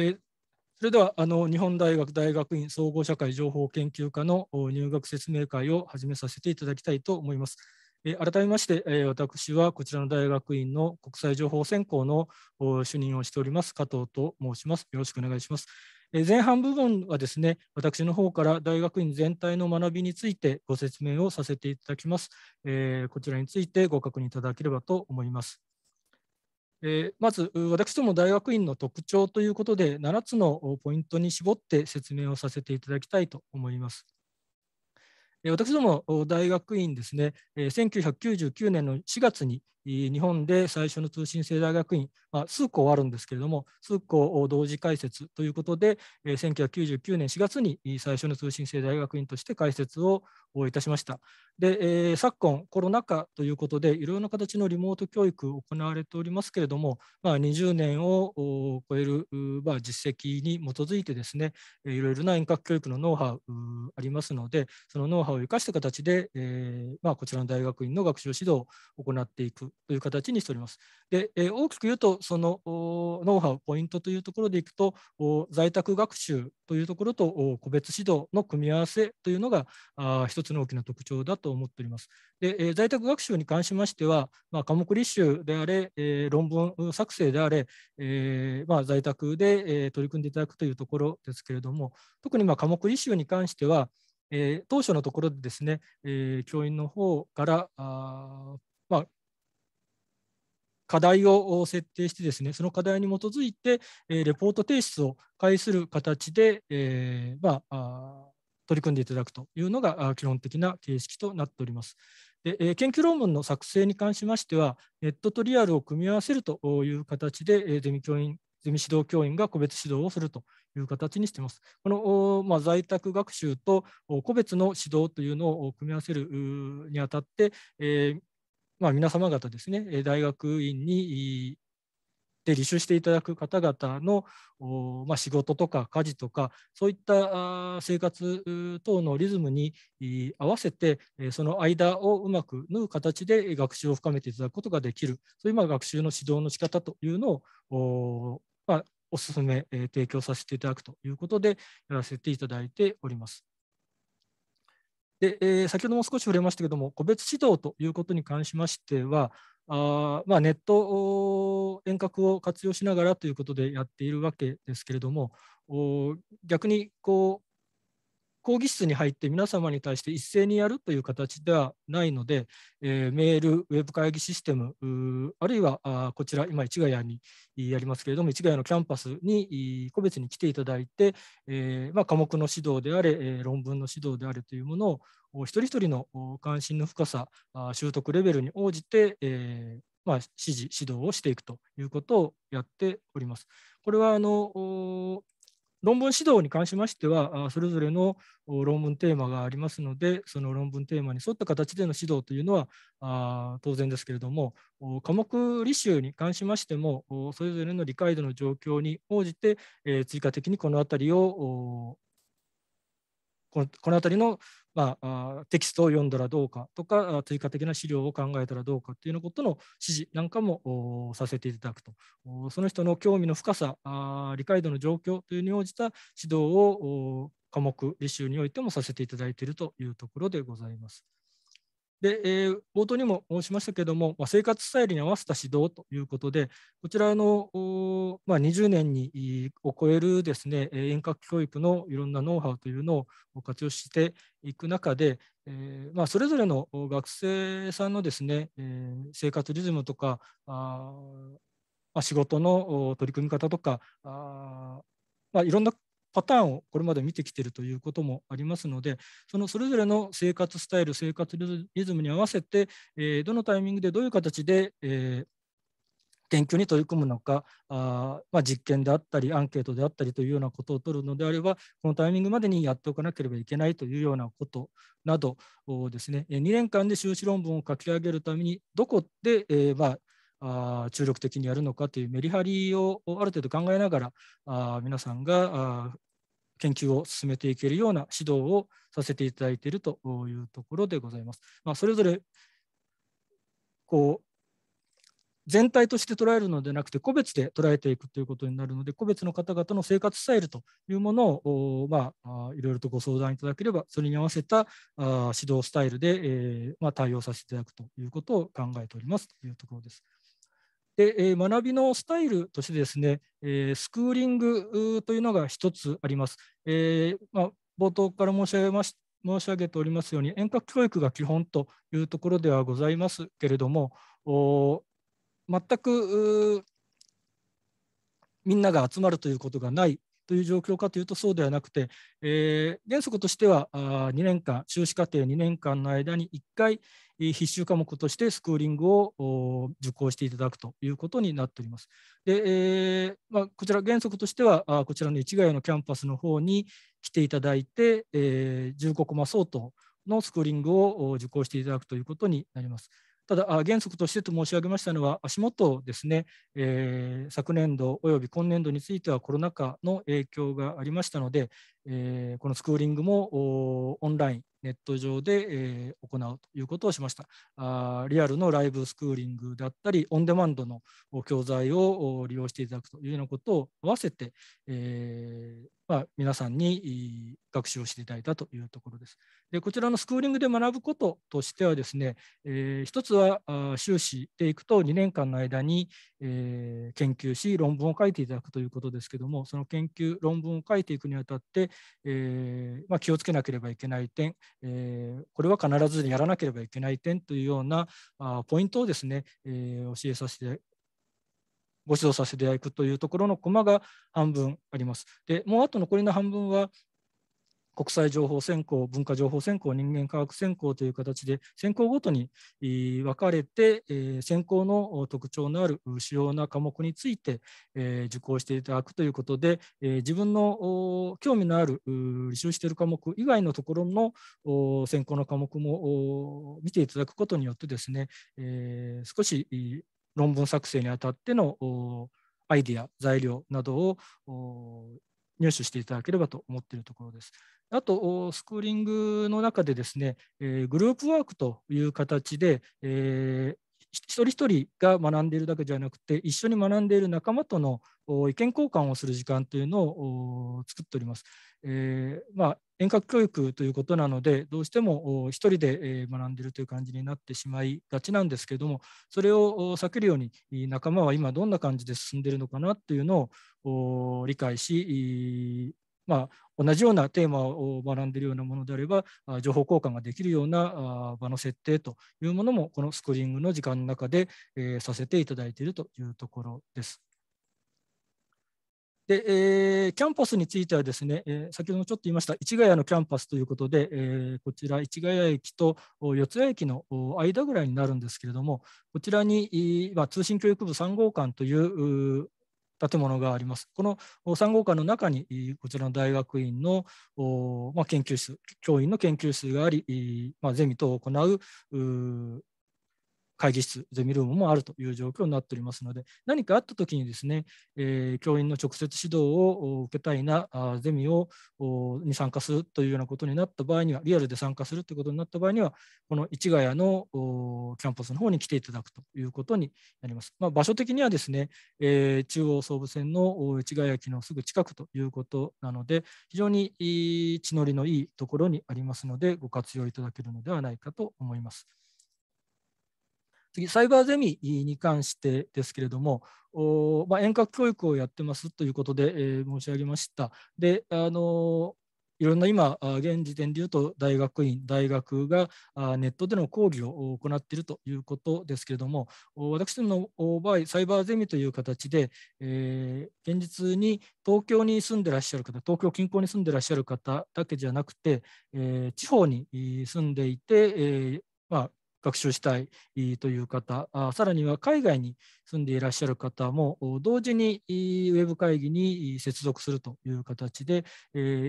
えそれではあの日本大学大学院総合社会情報研究科の入学説明会を始めさせていただきたいと思います。え改めまして、え私はこちらの大学院の国際情報専攻の主任をしております加藤と申します。よろしくお願いします。え前半部分はですね、私の方から大学院全体の学びについてご説明をさせていただきます。えこちらについてご確認いただければと思います。えー、まず私ども大学院の特徴ということで7つのポイントに絞って説明をさせていただきたいと思います。私ども大学院ですね、1999年の4月に日本で最初の通信制大学院、まあ、数校あるんですけれども、数校同時開設ということで、え1999年4月に最初の通信制大学院として開設をいたしました。で、えー、昨今、コロナ禍ということで、いろいろな形のリモート教育行われておりますけれども、まあ、20年を超える、まあ、実績に基づいてですね、いろいろな遠隔教育のノウハウありますので、そのノウハウを生かした形で、えーまあ、こちらの大学院の学習指導を行っていくという形にしております。で、え大きく言うと、そのノウハウ、ポイントというところでいくと、在宅学習というところと個別指導の組み合わせというのがあ一つの大きな特徴だと思っております。で、え在宅学習に関しましては、まあ、科目立習であれ、え論文作成であれ、えまあ、在宅で、え取り組んでいただくというところですけれども、特にま科目立習に関しては、え当初のところでですね、え教員の方からあ、まあ、課題を設定してですね、その課題に基づいて、えレポート提出を介する形で、えまあ、取り組んでいただくというのが基本的な形式となっております。で研究論文の作成に関しましては、ネットとリアルを組み合わせるという形で、ゼミ教員ゼミ指導教員が個別指導をするという形にしています。この、まあ、在宅学習と個別の指導というのを組み合わせるにあたって、えー、まあ、皆様方ですね、大学院にで履修していただく方々の、まあ、仕事とか家事とかそういった生活等のリズムに合わせてその間をうまく縫う形で学習を深めていただくことができるそういうま学習の指導の仕方というのを、まあ、お勧め提供させていただくということでやらせていただいております。で、えー、先ほども少し触れましたけども、個別指導ということに関しましては、あまあ、ネット遠隔を活用しながらということでやっているわけですけれども、逆にこう講義室に入って皆様に対して一斉にやるという形ではないので、えー、メール、ウェブ会議システム、あるいはあこちら、今、市ヶ谷にやりますけれども、市ヶ谷のキャンパスに個別に来ていただいて、えー、まあ、科目の指導であれ、え論文の指導であれというものを、一人一人の関心の深さ、習得レベルに応じて、えーまあ、指示、指導をしていくということをやっております。これはあの論文指導に関しましては、それぞれの論文テーマがありますので、その論文テーマに沿った形での指導というのは当然ですけれども、科目履修に関しましても、それぞれの理解度の状況に応じて、追加的にこのあたりをこの辺りのまあ、テキストを読んだらどうかとか追加的な資料を考えたらどうかっていうようなことの指示なんかもさせていただくとその人の興味の深さ理解度の状況というに応じた指導を科目履修においてもさせていただいているというところでございます。で、えー、冒頭にも申しましたけれども、まあ、生活スタイルに合わせた指導ということで、こちらの、まあ、20年にを超えるですね、遠隔教育のいろんなノウハウというのを活用していく中で、えー、まあ、それぞれの学生さんのですね、えー、生活リズムとか、あまあ、仕事の取り組み方とか、あまあ、いろんなパターンをこれまで見てきているということもありますのでそのそれぞれの生活スタイル生活リズムに合わせて、えー、どのタイミングでどういう形で、えー、研究に取り組むのかあ、まあ、実験であったりアンケートであったりというようなことを取るのであればこのタイミングまでにやっておかなければいけないというようなことなどですね2年間で修士論文を書き上げるためにどこで、えー、まあ、注力的にやるのかというメリハリをある程度考えながら皆さんが研究を進めていけるような指導をさせていただいているというところでございます。まあ、それぞれこう全体として捉えるのではなくて個別で捉えていくということになるので個別の方々の生活スタイルというものを、まあ、いろいろとご相談いただければそれに合わせた指導スタイルで、えまあ、対応させていただくということを考えておりますというところです。で、え学びのスタイルとしてですね、えスクーリングというのが1つあります。えまあ、冒頭から申し上げまし申し上げておりますように遠隔教育が基本というところではございますけれども全くみんなが集まるということがないという状況かというとそうではなくて、えー、原則としてはあ2年間修士課程2年間の間に1回必修科目としてスクーリングを受講していただくということになっております。でえー、まあ、こちら原則としてはあこちらの市ヶ谷のキャンパスの方に来ていただいて、えー、15コマ相当のスクーリングを受講していただくということになります。ただ、原則としてと申し上げましたのは、足元ですね、えー、昨年度および今年度についてはコロナ禍の影響がありましたので、えー、このスクーリングもオンライン、ネット上で、えー、行うということをしましたあ。リアルのライブスクーリングであったり、オンデマンドの教材を利用していただくというようなことを合わせて、えー、まあ、皆さんに学習をしていただいたというところです。でこちらのスクーリングで学ぶこととしてはですね、えー、一つは修士でいくと2年間の間に、えー、研究し論文を書いていただくということですけどもその研究論文を書いていくにあたって、えー、まあ、気をつけなければいけない点、えこれは必ずやらなければいけない点というようなポイントをですね、え教えさせてご指導させていただくというところのコマが半分あります。でもうあと残りの半分は国際情報専攻、文化情報専攻、人間科学専攻という形で、専攻ごとに分かれて、専攻の特徴のある主要な科目について受講していただくということで、自分の興味のある履修している科目以外のところの専攻の科目も見ていただくことによってですね、少し論文作成にあたってのアイディア、材料などを入手していただければと思っているところです。あと、スクーリングの中でですね、えグループワークという形で、えー一人一人が学んでいるだけじゃなくて一緒に学んでいる仲間との意見交換をする時間というのを作っております。えーまあ、遠隔教育ということなのでどうしても1人で学んでいるという感じになってしまいがちなんですけれどもそれを避けるように仲間は今どんな感じで進んでいるのかなというのを理解しまあ、同じようなテーマを学んでいるようなものであれば情報交換ができるような場の設定というものもこのスクリーニングの時間の中で、えさせていただいているというところです。で、えー、キャンパスについてはですね、えー、先ほどもちょっと言いました市ヶ谷のキャンパスということで、えー、こちら市ヶ谷駅と四ツ谷駅の間ぐらいになるんですけれども、こちらに、まあ、通信教育部3号館という建物があります。この3号館の中にこちらの大学院の、まあ、研究室、教員の研究室があり、まあ、ゼミ等を行う会議室、ゼミルームもあるという状況になっておりますので、何かあったときにですね、えー、教員の直接指導を受けたいな、あゼミをに参加するというようなことになった場合には、リアルで参加するということになった場合には、この市ヶ谷のキャンパスの方に来ていただくということになります。まあ、場所的にはですね、えー、中央総武線の市ヶ谷駅のすぐ近くということなので、非常に地のりのいいところにありますので、ご活用いただけるのではないかと思います。次、サイバーゼミに関してですけれども、まあ、遠隔教育をやってますということで、えー、申し上げました。であのいろんな今、現時点でいうと、大学院、大学がネットでの講義を行っているということですけれども、私どもの場合、サイバーゼミという形で、えー、現実に東京に住んでらっしゃる方、東京近郊に住んでらっしゃる方だけじゃなくて、えー、地方に住んでいて、えーまあ、学習したいという方、さらには海外に住んでいらっしゃる方も、同時にウェブ会議に接続するという形で、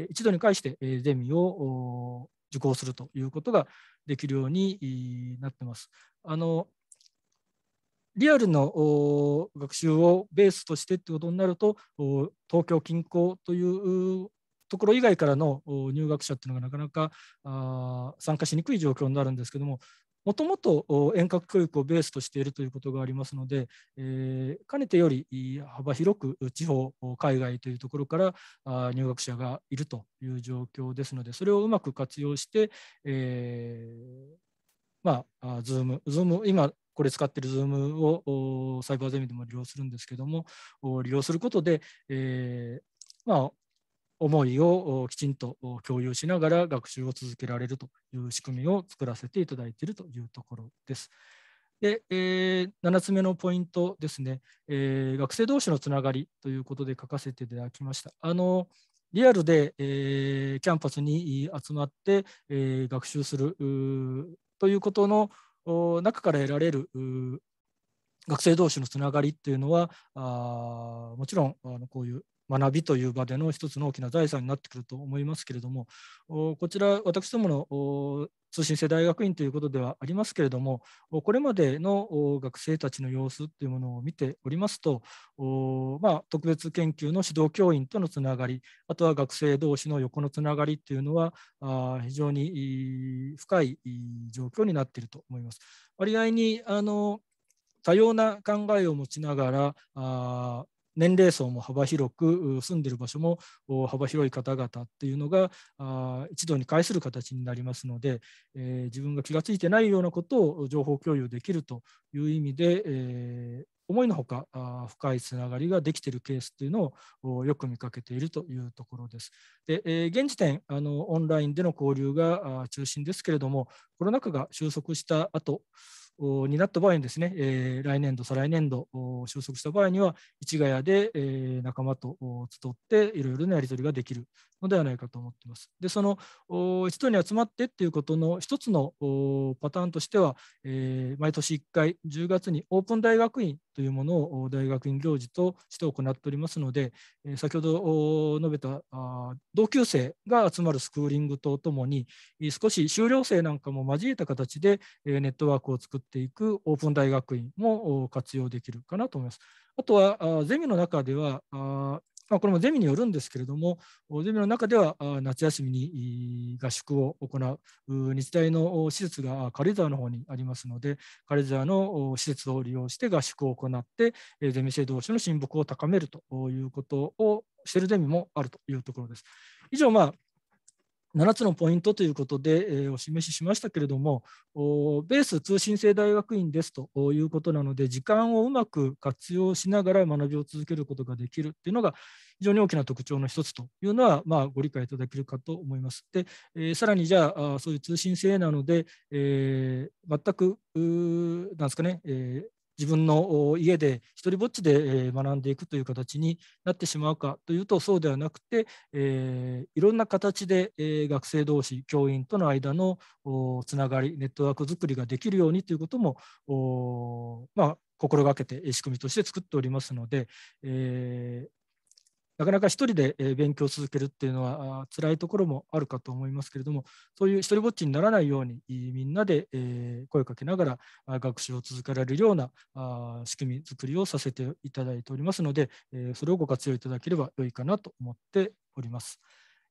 一度に介してゼミを受講するということができるようになっています。あのリアルの学習をベースとしてということになると、東京近郊というところ以外からの入学者というのがなかなか参加しにくい状況になるんですけどももともと遠隔教育をベースとしているということがありますので、えー、かねてより幅広く地方、海外というところから入学者がいるという状況ですので、それをうまく活用して、えー、まあ、Zoom、Zoom、今、これ使っている Zoom をサイバーゼミでも利用するんですけども、利用することで、えー、まあ、思いをきちんと共有しながら学習を続けられるという仕組みを作らせていただいているというところです。で、えー、7つ目のポイントですね、えー、学生同士のつながりということで書かせていただきました。あのリアルで、えー、キャンパスに集まって、え学習するということの中から得られる学生同士のつながりっていうのはあもちろんあのこういう学びという場での一つの大きな財産になってくると思いますけれどもこちら私どもの通信制大学院ということではありますけれどもこれまでの学生たちの様子というものを見ておりますと、まあ、特別研究の指導教員とのつながりあとは学生同士の横のつながりというのは非常に深い状況になっていると思います。割合にあの多様な考えを持ちながら年齢層も幅広く住んでる場所も幅広い方々っていうのが一堂に会する形になりますので、自分が気が付いてないようなことを情報共有できるという意味で、思いのほか深いつながりができているケースというのをよく見かけているというところです。で現時点あのオンラインでの交流が中心ですけれどもコロナ禍が収束した後になった場合にですね、え来年度、再来年度収束した場合には、市ヶ谷で、え仲間と集っていろいろなやり取りができるのではないかと思っています。で、その一度に集まってっていうことの一つのパターンとしては、えー、毎年1回10月にオープン大学院というものを大学院行事として行っておりますので、え先ほど述べた同級生が集まるスクーリングとともに、少し修了生なんかも交えた形で、えネットワークを作っていくオープン大学院も活用できるかなと思います。あとはゼミの中ではまあ、これもゼミによるんですけれども、ゼミの中では夏休みに合宿を行う日大の施設が軽井沢の方にありますので、軽井沢の施設を利用して合宿を行って、ゼミ生同士の親睦を高めるということをしているゼミもあるというところです。以上、まあ7つのポイントということで、えー、お示ししましたけれども、ベース通信制大学院ですということなので、時間をうまく活用しながら学びを続けることができるというのが、非常に大きな特徴の一つというのは、まあ、ご理解いただけるかと思います。で、えー、さらにじゃあ、そういう通信制なので、えー、全く、なんですかね、えー、自分の家で一人ぼっちで学んでいくという形になってしまうかというとそうではなくて、えいろんな形で学生同士教員との間のつながりネットワーク作りができるようにということも、まあ、心がけて仕組みとして作っておりますので、えなかなか一人で勉強を続けるっていうのは辛いところもあるかと思いますけれどもそういう一人ぼっちにならないようにみんなで声をかけながら学習を続けられるような仕組み作りをさせていただいておりますのでそれをご活用いただければ良いかなと思っております。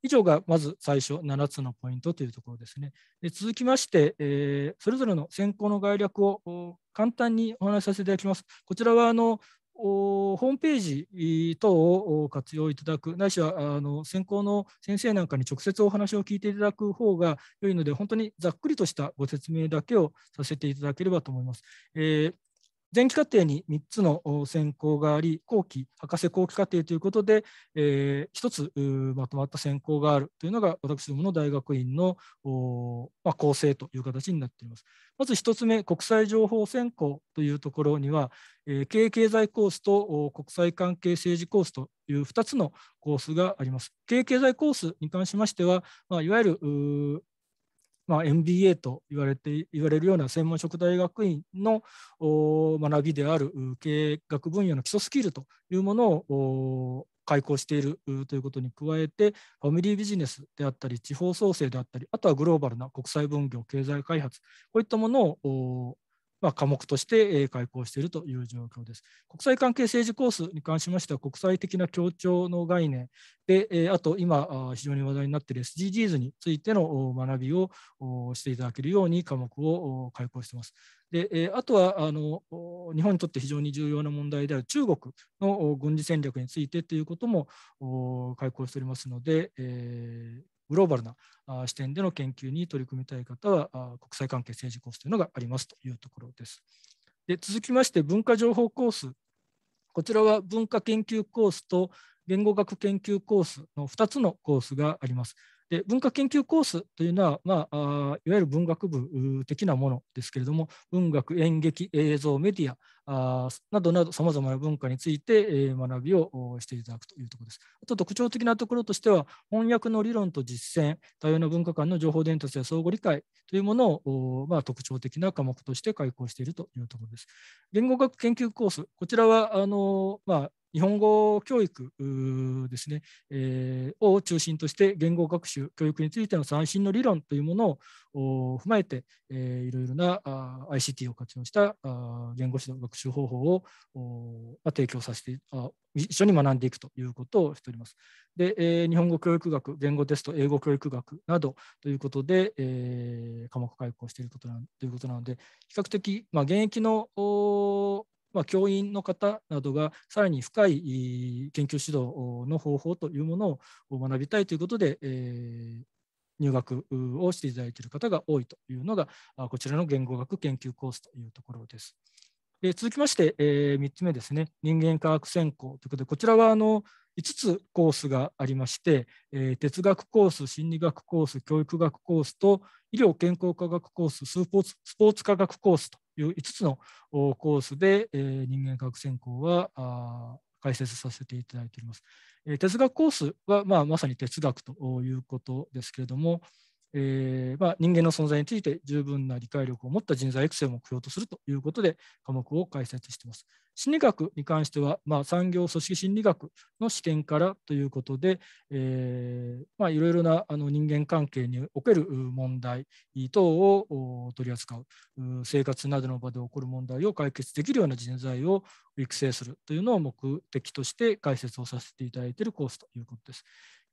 以上がまず最初7つのポイントというところですね。で続きまして、えー、それぞれの専攻の概略を簡単にお話しさせていただきます。こちらはあのホームページ等を活用いただく、ないしはあの専攻の先生なんかに直接お話を聞いていただく方が良いので、本当にざっくりとしたご説明だけをさせていただければと思います。えー前期課程に3つの選考があり、後期、博士後期課程ということで、えー、1つまとまった選考があるというのが、私どもの大学院の、まあ、構成という形になっています。まず1つ目、国際情報選考というところには、えー、経営経済コースと国際関係政治コースという2つのコースがあります。経営経済コースに関しましては、まあ、いわゆるまあ、MBA と言われて言われるような専門職大学院の学びである経営学分野の基礎スキルというものを開講しているということに加えて、ファミリービジネスであったり、地方創生であったり、あとはグローバルな国際分業、経済開発、こういったものをまあ、科目として開講しているという状況です。国際関係政治コースに関しましては、国際的な協調の概念で、あと今、非常に話題になっている SDGs についての学びをしていただけるように科目を開講しています。であとはあの日本にとって非常に重要な問題である中国の軍事戦略についてということも開講しておりますので、えー、グローバルな視点での研究に取り組みたい方は国際関係政治コースというのがありますというところです。で続きまして文化情報コースこちらは文化研究コースと言語学研究コースの2つのコースがあります。で文化研究コースというのは、まあ、いわゆる文学部的なものですけれども文学演劇映像メディアあなどなどさまざまな文化について学びをしていただくというところです。あと特徴的なところとしては翻訳の理論と実践多様な文化間の情報伝達や相互理解というものを、まあ、特徴的な科目として開講しているというところです。言語学研究コースこちらはあの、まあ、日本語教育ですね、えー、を中心として言語学習教育についての最新の理論というものを踏まえて、えー、いろいろなあ ICT を活用したあ言語指導学習方法を提供させてあ一緒に学んでいくということをしております。で、えー、日本語教育学、言語テスト、英語教育学などということで、えー、科目開講していることなということなので、比較的、まあ、現役のまあ、教員の方などがさらに深い研究指導の方法というものを学びたいということで、えー、入学をしていただいている方が多いというのが、こちらの言語学研究コースというところです。続きまして、えー、3つ目ですね、人間科学専攻ということで、こちらはあの5つコースがありまして、えー、哲学コース、心理学コース、教育学コースと医療健康科学コース、スポーツスポーツ科学コースという5つのコースで、えー、人間科学専攻は解説させていただいております。えー、哲学コースは、まあ、まさに哲学ということですけれども、えーまあ、人間の存在について十分な理解力を持った人材育成を目標とするということで科目を解説しています。心理学に関しては、まあ、産業組織心理学の試験からということで、えーまあ、いろいろなあの人間関係における問題等を取り扱う生活などの場で起こる問題を解決できるような人材を育成するというのを目的として解説をさせていただいているコースということです。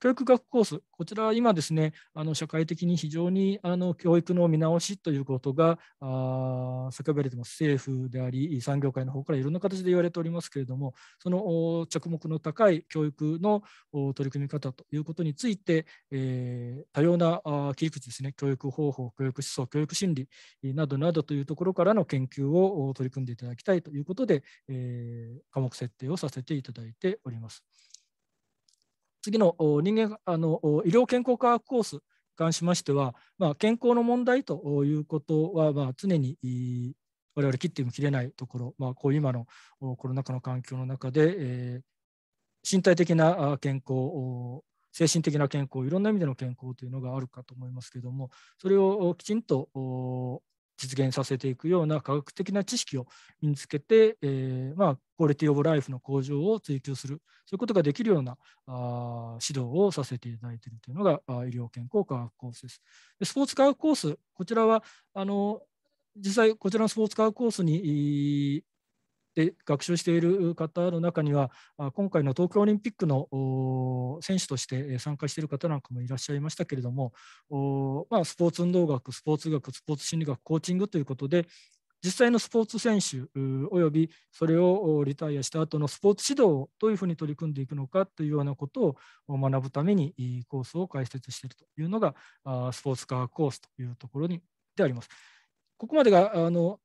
教育学コース、こちらは今ですね、あの社会的に非常にあの教育の見直しということがあ叫ばれてます。政府であり、産業界の方からいろんな形で言われておりますけれども、その着目の高い教育の取り組み方ということについて、えー、多様な切り口ですね、教育方法、教育思想、教育心理などなどというところからの研究を取り組んでいただきたいということで、えー、科目設定をさせていただいております。次の人間あの医療健康科学コースに関しましては、まあ、健康の問題ということは、まあ、常に我々切っても切れないところ、まあ、こう今のコロナ禍の環境の中で、えー、身体的な健康精神的な健康いろんな意味での健康というのがあるかと思いますけどもそれをきちんと実現させていくような科学的な知識を身につけて、えー、まあ、クオリティオブライフの向上を追求する、そういうことができるようなあ指導をさせていただいているというのが医療健康科学コースです。でスポーツ科学コース、こちらはあの実際こちらのスポーツ科学コースにで学習している方の中には今回の東京オリンピックの選手として参加している方なんかもいらっしゃいましたけれども、まあ、スポーツ運動学スポーツ学スポーツ心理学コーチングということで実際のスポーツ選手およびそれをリタイアした後のスポーツ指導をどういうふうに取り組んでいくのかというようなことを学ぶためにコースを開設しているというのがスポーツ科学コースというところにであります。ここまでがあの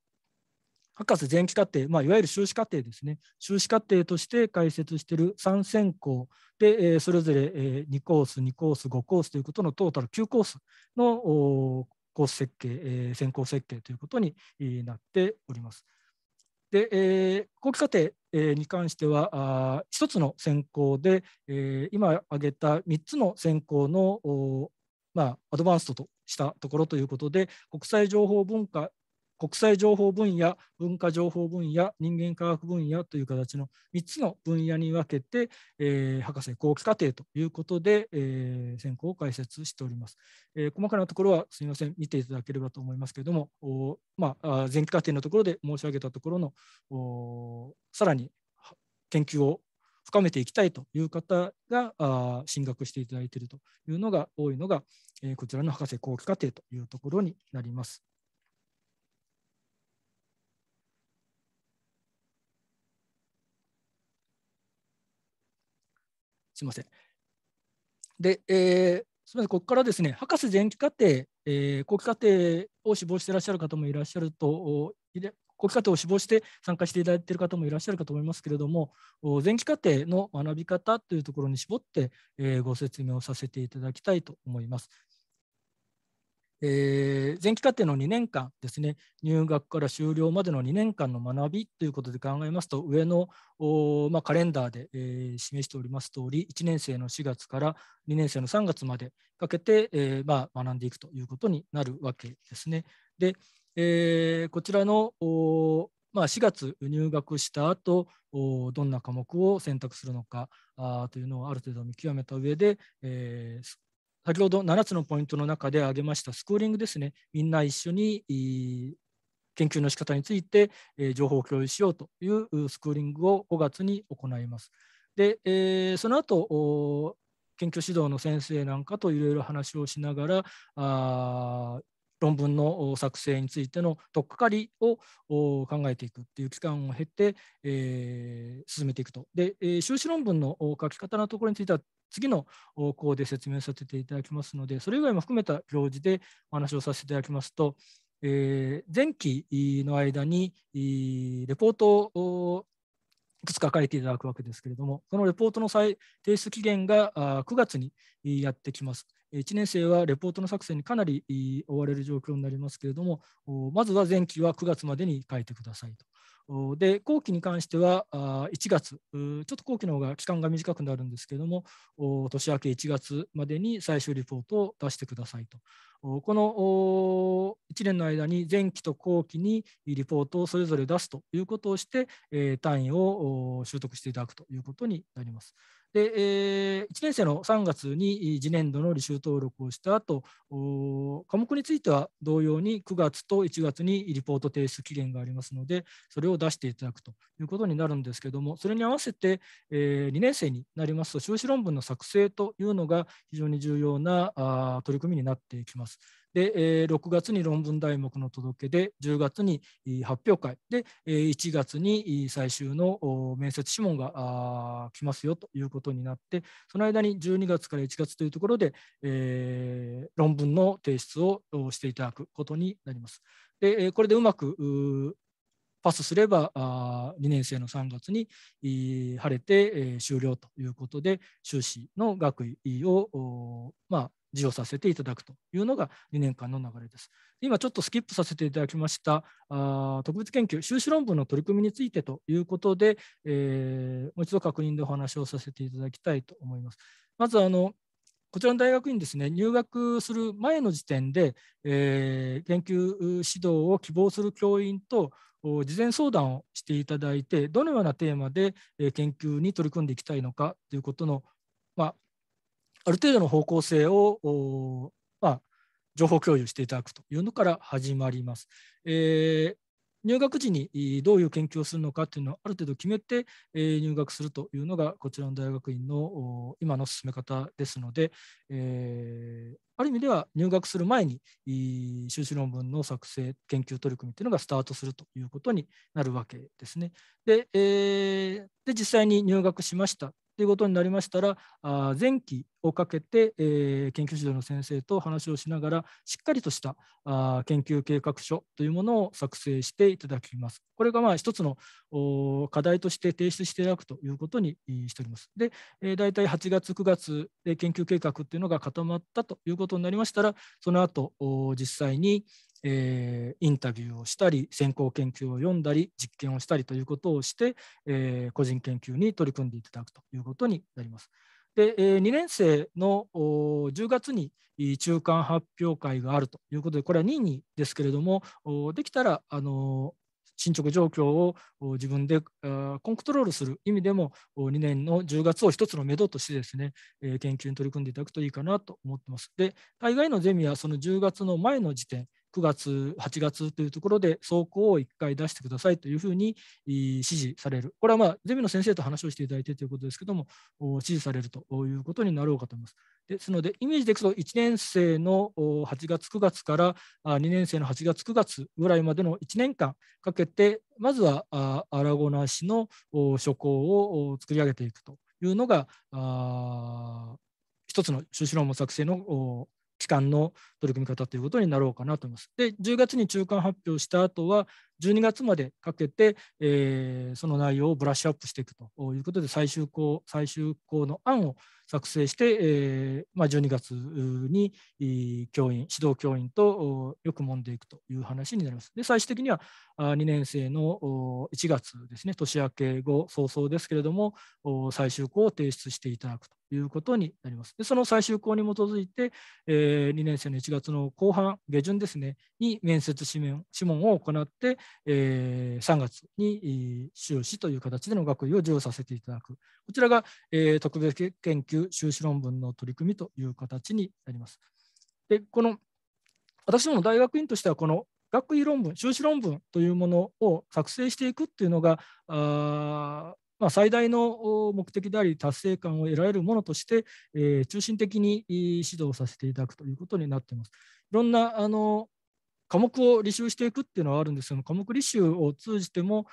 博士前期課程、まあ、いわゆる修士課程ですね、修士課程として開設している3選考で、えー、それぞれ、えー、2コース、2コース、5コースということのトータル9コースのコース設計、えー、選考設計ということになっております。で、えー、後期課程に関しては、1つの選考で、えー、今挙げた3つの選考のまあ、アドバンストとしたところということで、国際情報文化国際情報分野、文化情報分野、人間科学分野という形の3つの分野に分けて、えー、博士後期課程ということで、えー、選考を解説しております、えー、細かなところはすみません、見ていただければと思いますけれども、おまあ、前期課程のところで申し上げたところの、おさらに研究を深めていきたいという方があ進学していただいているというのが多いのが、えこちらの博士後期課程というところになります。すみません。で、えー、すみません、ここからですね、博士前期課程、えー、後期課程を志望していらっしゃる方もいらっしゃると、後期課程を志望して参加していただいている方もいらっしゃるかと思いますけれども、前期課程の学び方というところに絞って、えー、ご説明をさせていただきたいと思います。えー、前期課程の2年間ですね、入学から終了までの2年間の学びということで考えますと、上の、まあ、カレンダーで、えー、示しております通り、1年生の4月から2年生の3月までかけて、えー、まあ、学んでいくということになるわけですね。で、えこちらのまあ、4月入学した後どんな科目を選択するのかというのをある程度見極めた上で、えー、先ほど7つのポイントの中で挙げましたスクーリングですね、みんな一緒に研究の仕方について情報を共有しようというスクーリングを5月に行います。で、その後研究指導の先生なんかといろいろ話をしながら、論文の作成についての取っかかりを考えていくっていう期間を経て、えー、進めていくと。で、修士論文の書き方のところについては次の項で説明させていただきますので、それ以外も含めた表示でお話をさせていただきますと、えー、前期の間にレポートをいくつか書いていただくわけですけれども、そのレポートの提出期限が9月にやってきます。1年生はレポートの作成にかなり追われる状況になりますけれども、まずは前期は9月までに書いてくださいと。で後期に関しては1月、ちょっと後期の方が期間が短くなるんですけれども、年明け1月までに最終リポートを出してくださいと。この1年の間に前期と後期にリポートをそれぞれ出すということをして、単位を習得していただくということになります。で、えー、1年生の3月に次年度の履修登録をした後科目については同様に9月と1月にリポート提出期限がありますのでそれを出していただくということになるんですけどもそれに合わせて、えー、2年生になりますと修士論文の作成というのが非常に重要なあ取り組みになっていきます。で、6月に論文題目の届けで、10月に発表会で、1月に最終の面接諮問が来ますよということになって、その間に12月から1月というところで、論文の提出をしていただくことになります。でこれでうまくパスすれば2年生の3月に晴れて終了ということで修士の学位をま授与させていただくというのが2年間の流れです。今ちょっとスキップさせていただきましたあ特別研究修士論文の取り組みについてということで、えー、もう一度確認でお話をさせていただきたいと思います。まずあのこちらの大学にですね入学する前の時点で、えー、研究指導を希望する教員と事前相談をしていただいてどのようなテーマで研究に取り組んでいきたいのかということの、まあ、ある程度の方向性を、まあ、情報共有していただくというのから始まります。えー、入学時にどういう研究をするのかというのをある程度決めて入学するというのがこちらの大学院の今の進め方ですので、えー、ある意味では入学する前に修士論文の作成研究取り組みというのがスタートするということになるわけですね。でえー、で実際に入学しましたということになりましたら前期をかけて、えー、研究指導の先生と話をしながらしっかりとしたあ研究計画書というものを作成していただきます。これがまあ一つの課題として提出していただくということにしております。で、えー、大体8月9月で研究計画っていうのが固まったということになりましたらその後実際にえー、インタビューをしたり先行研究を読んだり実験をしたりということをして、えー、個人研究に取り組んでいただくということになります。で2年生の10月に中間発表会があるということでこれは任意ですけれどもできたらあの進捗状況を自分でコントロールする意味でも2年の10月を一つの目処としてですね研究に取り組んでいただくといいかなと思ってます。で大概のゼミはその10月の前の時点9月、8月というところで走行を1回出してくださいというふうに指示される、これはまあゼミの先生と話をしていただいてということですけども、指示されるということになろうかと思います。ですので、イメージでいくと、1年生の8月、9月から2年生の8月、9月ぐらいまでの1年間かけて、まずはアラゴナ市の諸行を作り上げていくというのが、一つの修士論文作成の期間の取り組み方ということになろうかなと思います。で10月に中間発表した後は12月までかけて、えー、その内容をブラッシュアップしていくということで、最終校最終項の案を作成して、えー、まあ、12月に教員、指導教員とよく揉んでいくという話になります。で最終的には2年生の1月ですね、年明け後早々ですけれども、最終校を提出していただくということになります。でその最終校に基づいて、えー、2年生の1月の後半、下旬ですね、に面接諮問を行って、え3月に修士という形での学位を授与させていただく、こちらが、え特別研究修士論文の取り組みという形になります。でこの私ども大学院としては、この学位論文、修士論文というものを作成していくっていうのが、あまあ、最大の目的であり、達成感を得られるものとして、えー、中心的に指導させていただくということになっています。いろんなあの科目を履修していくっていうのはあるんですけど科目履修を通じても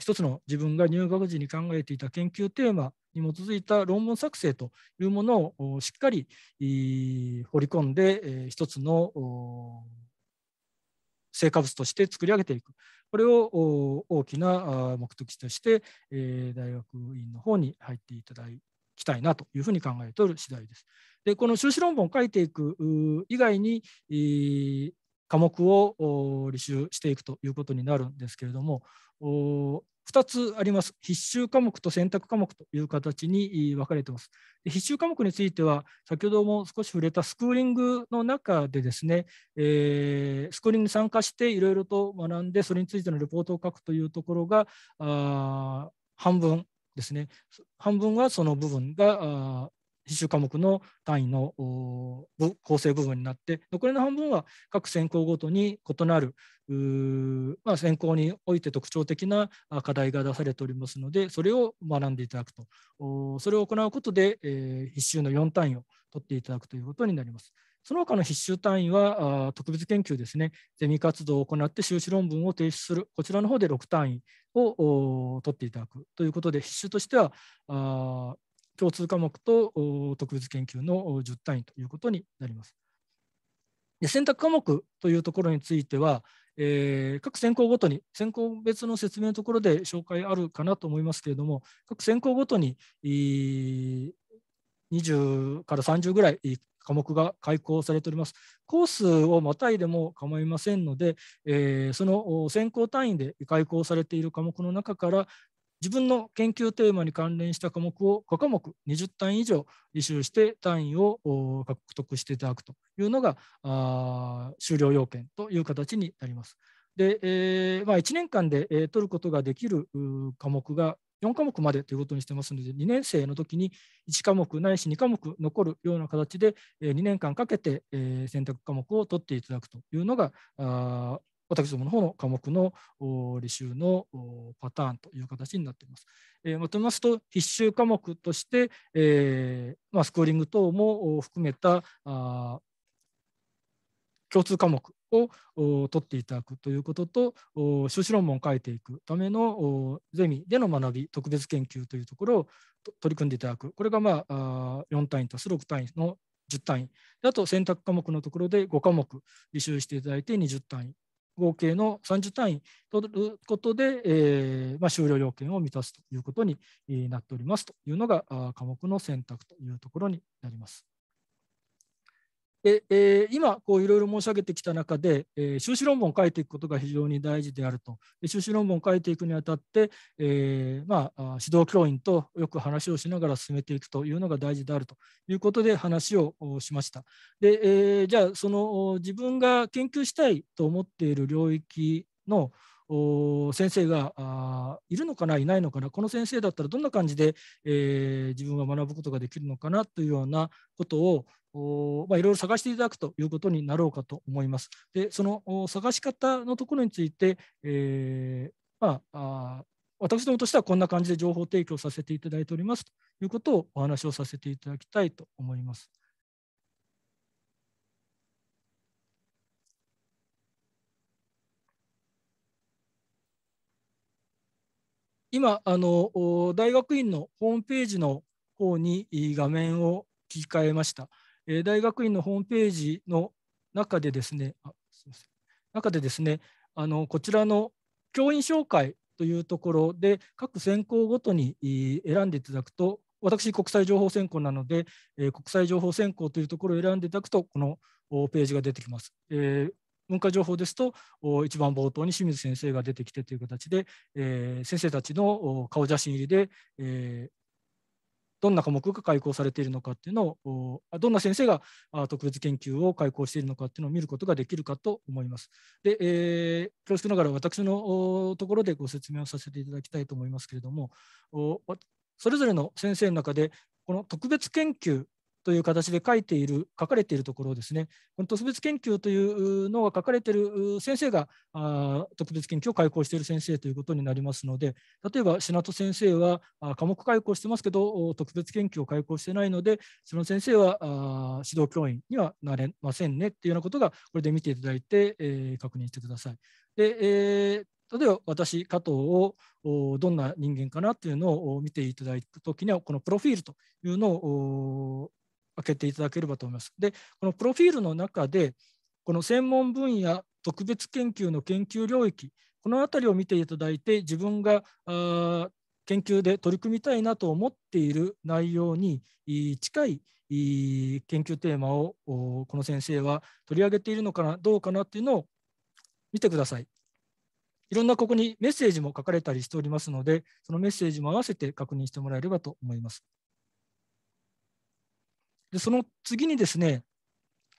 一つの自分が入学時に考えていた研究テーマに基づいた論文作成というものをしっかり掘り込んで一つの成果物として作り上げていくこれを大きな目的として大学院の方に入っていただきたいなというふうに考えておる次第です。でこの修士論文を書いていく以外に科目を履修していくということになるんですけれども2つあります必修科目と選択科目という形に分かれています必修科目については先ほども少し触れたスクーリングの中でですね、えー、スクーリングに参加していろいろと学んでそれについてのレポートを書くというところが半分ですね半分はその部分が必修科目の単位の構成部分になって残りの半分は各専攻ごとに異なる、まあ、専攻において特徴的な課題が出されておりますのでそれを学んでいただくとそれを行うことで、えー、必修の4単位を取っていただくということになります。その他の必修単位は特別研究ですね、ゼミ活動を行って修士論文を提出する、こちらの方で6単位を取っていただくということで、必修としては共通科目と特別研究の10単位ということになります。で選択科目というところについては、えー、各専攻ごとに、専攻別の説明のところで紹介あるかなと思いますけれども、各専攻ごとに、20から30ぐらい科目が開講されております。コースをまたいでも構いませんので、えー、その選考単位で開講されている科目の中から、自分の研究テーマに関連した科目を5科目20単位以上履修して単位を獲得していただくというのが終了要件という形になります。で、えー、まあ、1年間で、え取ることができる科目が4科目までということにしてますので、2年生の時に1科目ないし2科目残るような形で、2年間かけて選択科目を取っていただくというのが、私どもの方の科目の履修のパターンという形になっています。えまとめますと、必修科目として、えまあ、スクーリング等も含めた共通科目を取っていただくということと修士論文を書いていくためのゼミでの学び特別研究というところを取り組んでいただくこれが、まあ、4単位と6単位の10単位あと選択科目のところで5科目履修していただいて20単位合計の30単位取ることで、えー、まあ、終了要件を満たすということになっておりますというのが科目の選択というところになります。で、えー、今こういろいろ申し上げてきた中で、えー、修士論文を書いていくことが非常に大事であると修士論文を書いていくにあたって、えー、まあ、指導教員とよく話をしながら進めていくというのが大事であるということで話をしました。で、えー、じゃあその自分が研究したいと思っている領域の先生がいるのかないないのかなこの先生だったらどんな感じで、えー、自分が学ぶことができるのかなというようなことをまあ、いろいろ探していただくということになろうかと思います。でその探し方のところについて、えー、まあ、私どもとしてはこんな感じで情報提供させていただいておりますということをお話をさせていただきたいと思います。今あの大学院のホームページの方に画面を切り替えました。えー、大学院のホームページの中でですね、あすません中でですねあの、こちらの教員紹介というところで、各専攻ごとに選んでいただくと、私、国際情報専攻なので、えー、国際情報専攻というところを選んでいただくと、このページが出てきます。えー、文化情報ですと、一番冒頭に清水先生が出てきてという形で、えー、先生たちの顔写真入りで、えー、どんな科目が開講されているのかっていうのを、どんな先生が特別研究を開講しているのかっていうのを見ることができるかと思います。で、えー、恐縮ながら私のところでご説明をさせていただきたいと思いますけれども、それぞれの先生の中で、この特別研究という形で書いている、書かれているところですね、この特別研究というのが書かれている先生があ特別研究を開講している先生ということになりますので、例えば品戸先生は科目開講してますけど、特別研究を開講してないので、その先生はあ指導教員にはなれませんねっていうようなことが、これで見ていただいて、え確認してください。でえー例えば私、加藤をどんな人間かなというのを見ていただくときには、このプロフィールというのを開けていただければと思います。で、このプロフィールの中で、この専門分野特別研究の研究領域、この辺りを見ていただいて、自分が研究で取り組みたいなと思っている内容に近い研究テーマをこの先生は取り上げているのかな、どうかなっていうのを見てください。いろんなここにメッセージも書かれたりしておりますので、そのメッセージも合わせて確認してもらえればと思います。でその次にですね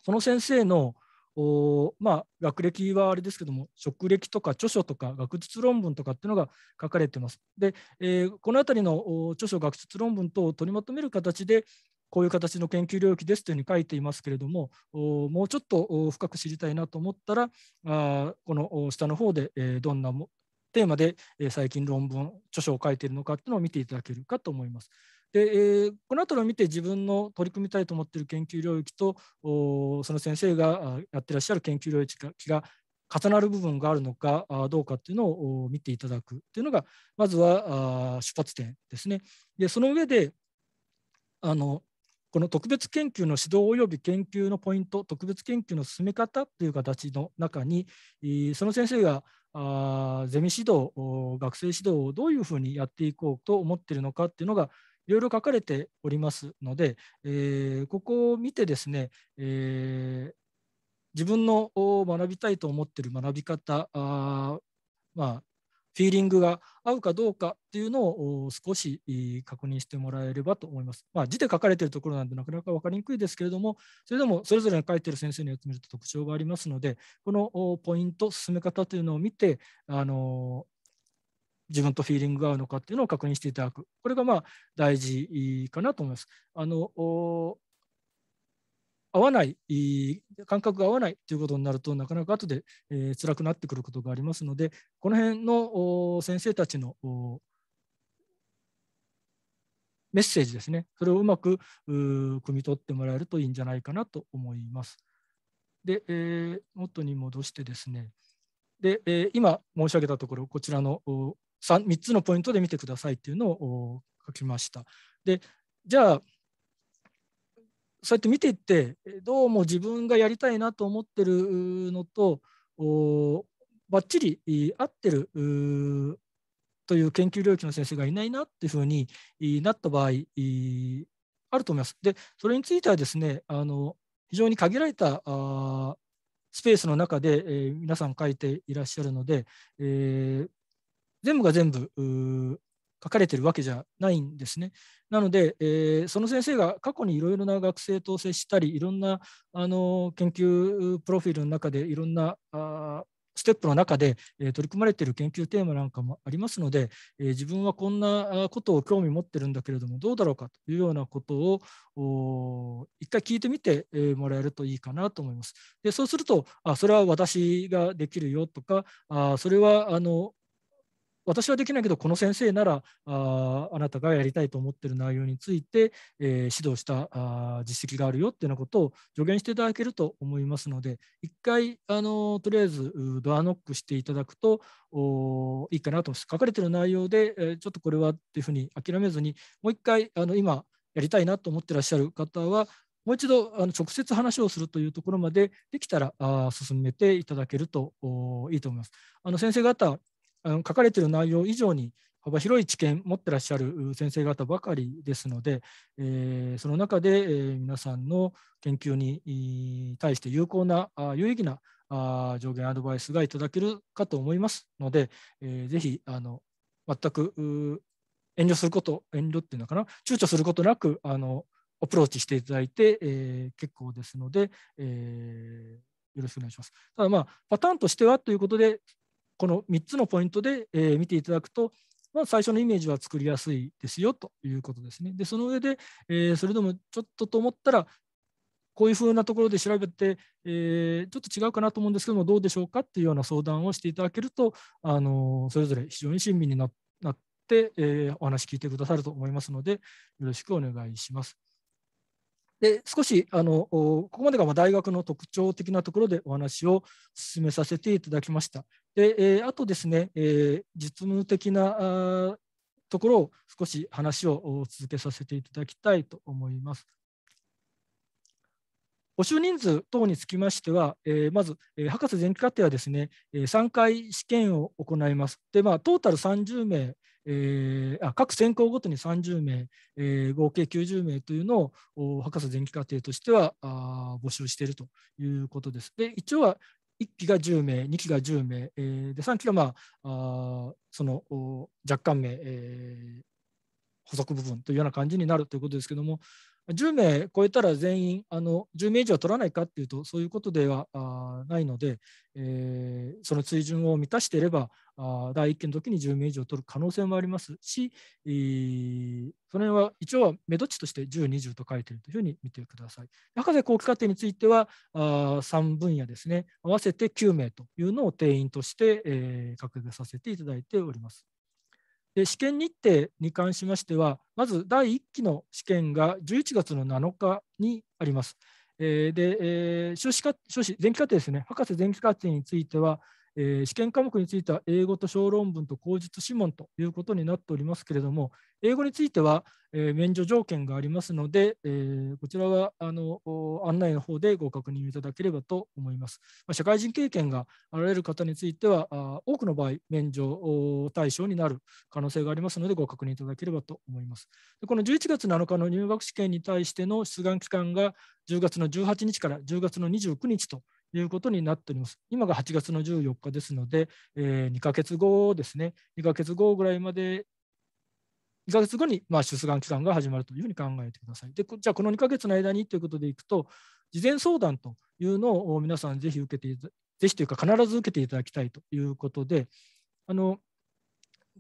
その先生のおまあ学歴はあれですけども職歴とか著書とか学術論文とかっていうのが書かれてます。で、えー、この辺りの著書学術論文等を取りまとめる形でこういう形の研究領域ですというふうに書いていますけれどももうちょっと深く知りたいなと思ったらあこの下の方で、えー、どんなテーマで最近論文著書を書いているのかっていうのを見ていただけるかと思います。で、えー、この後りを見て自分の取り組みたいと思っている研究領域とその先生がやってらっしゃる研究領域が重なる部分があるのかどうかっていうのを見ていただくっていうのがまずは出発点ですね。でその上であのこの特別研究の指導及び研究のポイント特別研究の進め方という形の中にその先生がゼミ指導学生指導をどういうふうにやっていこうと思っているのかっていうのがいろいろ書かれておりますので、えー、ここを見てですね、えー、自分の学びたいと思っている学び方まあ、フィーリングが合うかどうかっていうのを少し確認してもらえればと思います。まあ、字で書かれているところなんでなかなか分かりにくいですけれども、それでもそれぞれが書いている先生によってみると特徴がありますので、このポイント、進め方というのを見て、あの自分とフィーリングが合うのかっていうのを確認していただく。これがまあ大事かなと思います。あの合わない、感覚が合わないということになると、なかなか後で、えー、辛くなってくることがありますので、この辺の先生たちのメッセージですね、それをうまく汲み取ってもらえるといいんじゃないかなと思います。で、えー、元に戻してですね、で、えー、今申し上げたところ、こちらの 3, 3つのポイントで見てくださいっていうのを書きました。でじゃあそうやって見ていってどうも自分がやりたいなと思ってるのとばっちり合ってるという研究領域の先生がいないなっていうふうになった場合あると思います。でそれについてはですねあの非常に限られたスペースの中で皆さん書いていらっしゃるので、えー、全部が全部書かれてるわけじゃないんですね。なので、えー、その先生が過去にいろいろな学生と接したりいろんなあの研究プロフィールの中でいろんなあステップの中で、え取り組まれている研究テーマなんかもありますので、え自分はこんなことを興味持ってるんだけれどもどうだろうかというようなことを一回聞いてみて、えもらえるといいかなと思います。でそうするとあそれは私ができるよとかあそれはあの私はできないけどこの先生ならああなたがやりたいと思っている内容について、えー、指導したあ実績があるよっていうようなことを助言していただけると思いますので一回あのとりあえずドアノックしていただくとおいいかなと書かれている内容で、えー、ちょっとこれはっていうふうに諦めずにもう一回あの今やりたいなと思ってらっしゃる方はもう一度あの直接話をするというところまでできたらあ進めていただけるといいと思います。あの先生方あの書かれている内容以上に幅広い知見持ってらっしゃる先生方ばかりですので、えー、その中で、えー、皆さんの研究に対して有効な有意義な上限アドバイスがいただけるかと思いますので、えー、ぜひあの全く遠慮すること遠慮っていうのかな躊躇することなくあのアプローチしていただいて、えー、結構ですので、えー、よろしくお願いします。ただまあパターンとしてはということでこの3つのポイントで、えー、見ていただくと、まあ、最初のイメージは作りやすいですよということですね。で、その上で、えー、それでもちょっとと思ったら、こういうふうなところで調べて、えー、ちょっと違うかなと思うんですけども、どうでしょうかっていうような相談をしていただけると、あのそれぞれ非常に親身になって、えお話聞いてくださると思いますので、よろしくお願いします。で少しあのここまでが大学の特徴的なところでお話を進めさせていただきました。で、えー、あとですね、えー、実務的なところを少し話を続けさせていただきたいと思います。募集人数等につきましては、えー、まず、えー、博士前期課程はですね、えー、3回試験を行います。で、まあ、トータル30名、えー、あ各選考ごとに30名、えー、合計90名というのを博士前期課程としてはあ募集しているということです。で、一応は、1期が10名、2期が10名、えー、で3期が、まあ、あその若干名、えー、補足部分というような感じになるということですけども、10名超えたら全員あの10名以上取らないかっていうとそういうことではないので、えー、その水準を満たしていればあ第1件の時に10名以上取る可能性もありますし、えー、そのは一応は目処値として10、20と書いているというふうに見てください。博士後期課程についてはあ3分野ですね合わせて9名というのを定員として、えー、掲させていただいております。で試験日程に関しましては、まず第1期の試験が11月の7日にあります。えー、で、えー、修士修士前期課程ですね、博士前期課程については、えー、試験科目については英語と小論文と口述諮問ということになっておりますけれども、英語については、えー、免除条件がありますので、えー、こちらはあの案内の方でご確認いただければと思います。まあ、社会人経験があられる方については、あ多くの場合、免除対象になる可能性がありますので、ご確認いただければと思います。でこの11月7日の入学試験に対しての出願期間が10月の18日から10月の29日ということになっております。今が8月の14日ですので、えー、2ヶ月後ですね、2ヶ月後ぐらいまで、2ヶ月後に、まあ、出願期間が始まるというふうに考えてください。でじゃあ、この2ヶ月の間にということでいくと、事前相談というのを皆さんぜひ受けて、ぜひというか必ず受けていただきたいということで、あの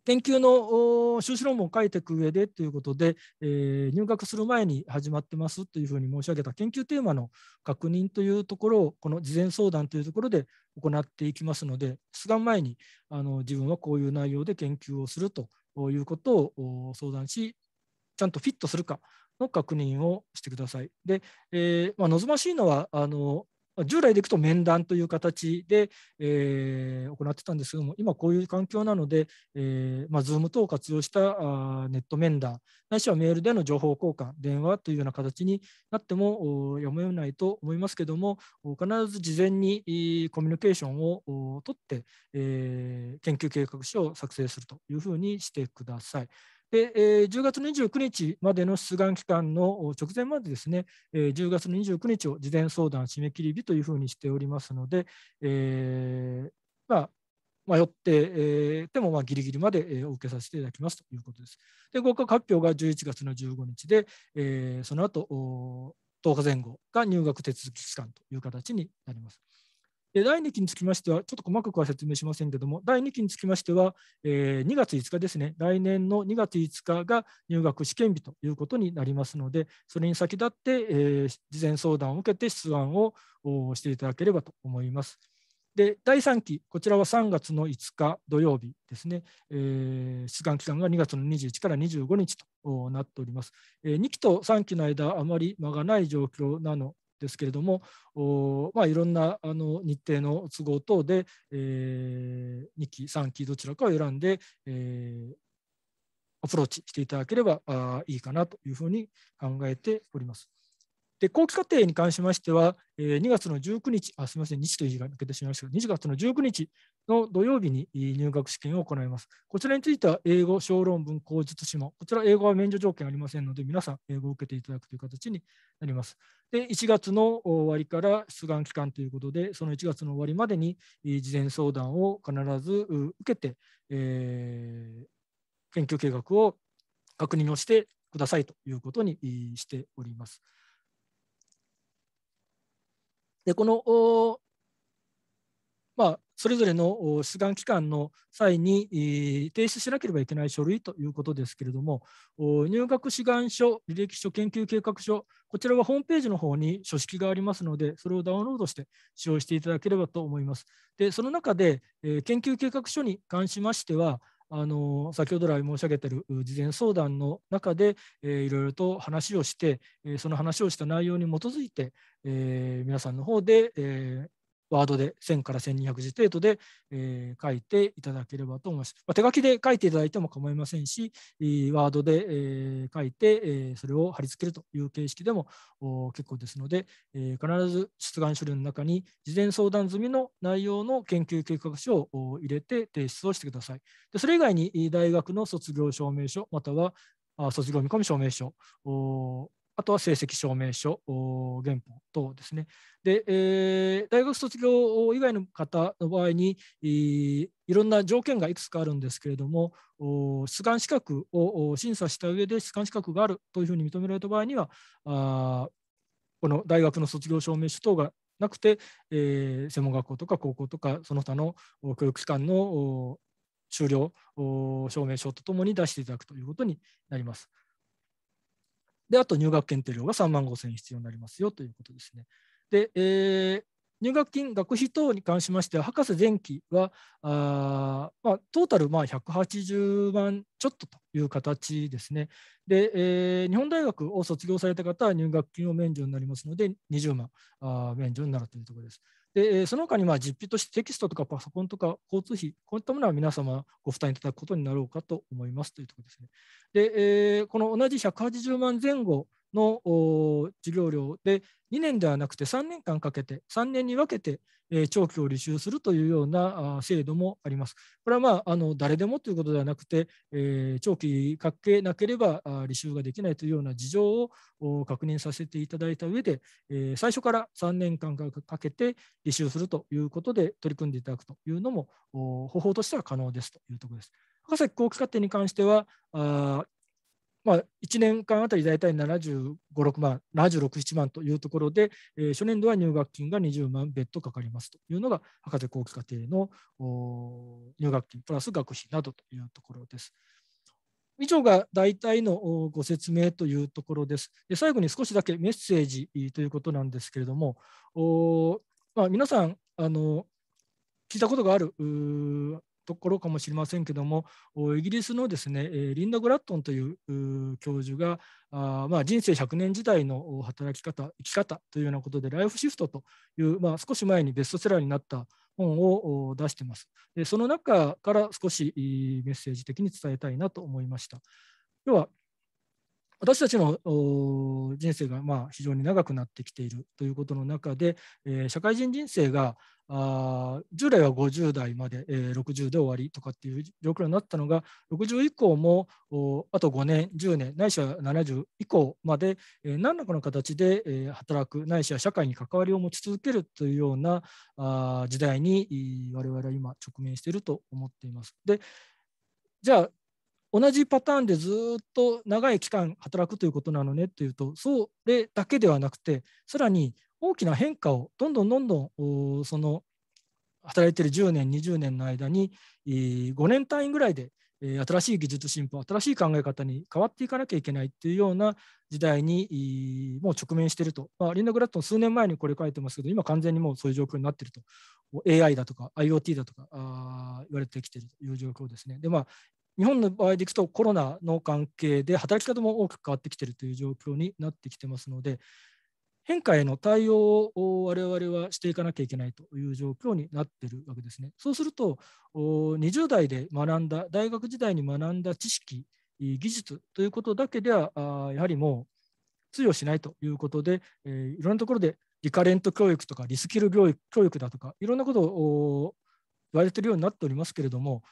研究の修士論文を書いていく上でということで、えー、入学する前に始まってますというふうに申し上げた研究テーマの確認というところをこの事前相談というところで行っていきますので出願前にあの自分はこういう内容で研究をするということを相談しちゃんとフィットするかの確認をしてください。で、えーまあ、望ましいのはあの従来でいくと面談という形で、えー、行ってたんですけども、今こういう環境なので、えーまあ、Zoom 等を活用したあネット面談、ないしはメールでの情報交換、電話というような形になってもやむをないと思いますけども、必ず事前にコミュニケーションを取って、えー、研究計画書を作成するというふうにしてください。で、えー、10月29日までの出願期間の直前までですね、えー、10月29日を事前相談締め切り日というふうにしておりますので、えー、まあ、迷って、えー、でもまあギリギリまで、えー、お受けさせていただきますということです。で、合格発表が11月の15日で、えー、その後10日前後が入学手続き期間という形になります。第2期につきましては、ちょっと細かくは説明しませんけども、第2期につきましては、えー、2月5日ですね、来年の2月5日が入学試験日ということになりますので、それに先立って、えー、事前相談を受けて出願をしていただければと思います。で第3期、こちらは3月の5日土曜日ですね、えー、出願期間が2月の21から25日となっております。えー、2期と3期の間、あまり間がない状況なのですけれども、まあ、いろんなあの日程の都合等で、えー、2期、3期どちらかを選んで、えー、アプローチしていただければあいいかなというふうに考えております。で後期課程に関しましては、え2月の19日、あすみません、日という字が抜けてしまいましたが、2月の19日の土曜日に入学試験を行います。こちらについては、英語、小論文、口述指紋、こちら英語は免除条件ありませんので、皆さん、英語を受けていただくという形になります。で1月の終わりから出願期間ということで、その1月の終わりまでに事前相談を必ず受けて、えー、研究計画を確認をしてくださいということにしております。でこの、まあ、それぞれの出願期間の際に、えー、提出しなければいけない書類ということですけれども、入学志願書、履歴書、研究計画書、こちらはホームページの方に書式がありますので、それをダウンロードして使用していただければと思います。でその中で、えー、研究計画書に関しましては、あの先ほど来申し上げている事前相談の中で、えー、いろいろと話をして、えー、その話をした内容に基づいて、えー、皆さんの方で、えワードで1000から1200字程度で、え書いていただければと思います。まあ、手書きで書いていただいても構いませんし、ワードで、え書いて、えそれを貼り付けるという形式でも結構ですので、え必ず出願書類の中に事前相談済みの内容の研究計画書を入れて提出をしてください。でそれ以外に大学の卒業証明書または卒業見込み証明書あとは成績証明書、原本等ですね。で、えー、大学卒業以外の方の場合に、いろんな条件がいくつかあるんですけれども、出願資格を審査した上で出願資格があるというふうに認められた場合には、あこの大学の卒業証明書等がなくて、えー、専門学校とか高校とか、その他の教育機関の修了証明書とともに出していただくということになります。で、あと入学検定料が3万5000円必要になりますよということですね。で、えー、入学金、学費等に関しましては、博士前期は、あまあ、トータルまあ180万ちょっとという形ですね。で、えー、日本大学を卒業された方は入学金を免除になりますので、20万あ免除になるというところです。でその他にまあ実費としてテキストとかパソコンとか交通費、こういったものは皆様ご負担いただくことになろうかと思いますというところですね。で、えー、この同じ180万前後の授業料で2年ではなくて3年間かけて3年に分けて、長期を履修するというような制度もあります。これは、まあ、あの誰でもということではなくて、長期かけなければ履修ができないというような事情を確認させていただいた上で、最初から3年間かけて履修するということで取り組んでいただくというのも方法としては可能ですというところです。工課程に関しては、まあ、1年間あたり大体75、6万、76、7万というところで、えー、初年度は入学金が20万別途かかりますというのが、博士後期課程の入学金プラス学費などというところです。以上が大体のご説明というところです。で最後に少しだけメッセージということなんですけれども、おまあ、皆さんあの、聞いたことがあるところかもしれませんけどもイギリスのですねリンダ・グラットンという教授があ、まあ、人生100年時代の働き方生き方というようなことでライフシフトという、まあ、少し前にベストセラーになった本を出してます。でその中から少しメッセージ的に伝えたいなと思いました。要は私たちの人生がま非常に長くなってきているということの中で、え社会人人生があ従来は50代まで、えー、60で終わりとかっていう状況になったのが60以降もあと5年10年ないしは70以降まで、えー、何らかの形で、えー、働くないしは社会に関わりを持ち続けるというようなあ時代に我々は今直面していると思っています。でじゃあ同じパターンでずっと長い期間働くということなのねというとそれだけではなくてさらに大きな変化をどんどんどんどんその働いてる10年20年の間に5年単位ぐらいで新しい技術進歩新しい考え方に変わっていかなきゃいけないっていうような時代にもう直面していると、まあ、リンダ・グラットン数年前にこれ書いてますけど今完全にもうそういう状況になっていると AI だとか IoT だとかあ言われてきているという状況ですねでまあ日本の場合でいくとコロナの関係で働き方も大きく変わってきているという状況になってきてますので変化への対応を我々はしていかなきゃいけないという状況になっているわけですね。そうすると20代で学んだ大学時代に学んだ知識技術ということだけではやはりもう通用しないということでいろんなところでリカレント教育とかリスキル教育だとかいろんなことを言われているようになっておりますけれども、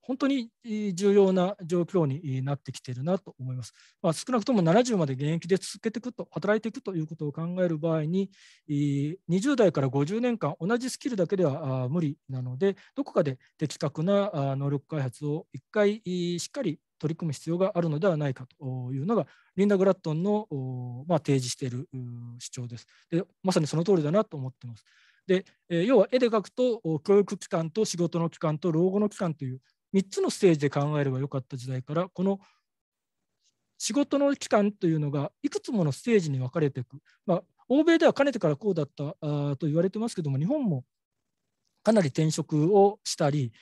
本当に重要な状況になってきているなと思います。まあ、少なくとも70まで現役で続けていくと、働いていくということを考える場合に、20代から50年間、同じスキルだけでは無理なので、どこかで的確な能力開発を一回しっかり取り組む必要があるのではないかというのがリンダ・グラットンの、まあ、提示している主張ですで。まさにその通りだなと思っています。で、え要は絵で描くと教育機関と仕事の機関と老後の機関という3つのステージで考えればよかった時代からこの仕事の期間というのがいくつものステージに分かれていく、まあ、欧米ではかねてからこうだったあと言われてますけども日本もかなり転職をしたり、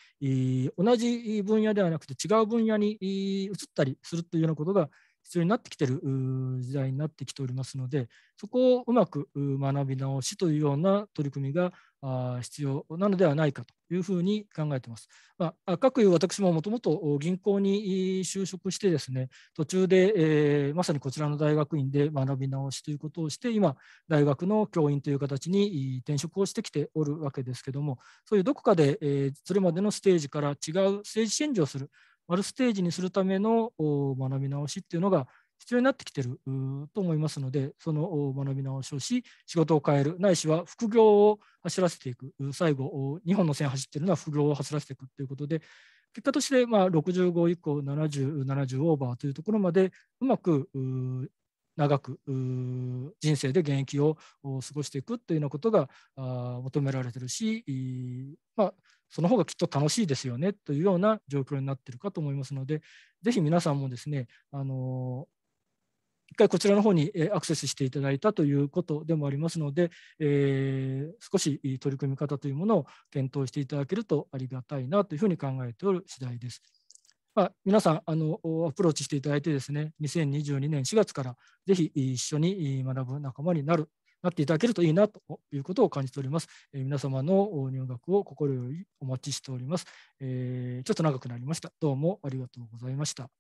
同じ分野ではなくて違う分野に移ったりするというようなことが必要になってきてる時代になってきておりますのでそこをうまく学び直しというような取り組みが必要なのではないかというふうに考えています。まあ、各有私ももともと銀行に就職してですね途中で、えー、まさにこちらの大学院で学び直しということをして今大学の教員という形に転職をしてきておるわけですけどもそういうどこかで、えー、それまでのステージから違う政治チェンジをする丸ステージにするための学び直しっていうのが必要になってきてると思いますので、その学び直しをし、仕事を変える、ないしは副業を走らせていく、最後、日本の線走ってるのは副業を走らせていくということで、結果としてまあ65以降、70、70オーバーというところまでうまく長く人生で現役を過ごしていくというようなことが求められてるし、まあ、その方がきっと楽しいですよねというような状況になってるかと思いますので、ぜひ皆さんもですね、あの一回こちらの方にアクセスしていただいたということでもありますので、えー、少し取り組み方というものを検討していただけるとありがたいなというふうに考えておる次第です。まあ、皆さんあの、アプローチしていただいてですね、2022年4月からぜひ一緒に学ぶ仲間になるなっていただけるといいなということを感じております。え皆様の入学を心よりお待ちしております、えちょっと長くなりました。どうもありがとうございました。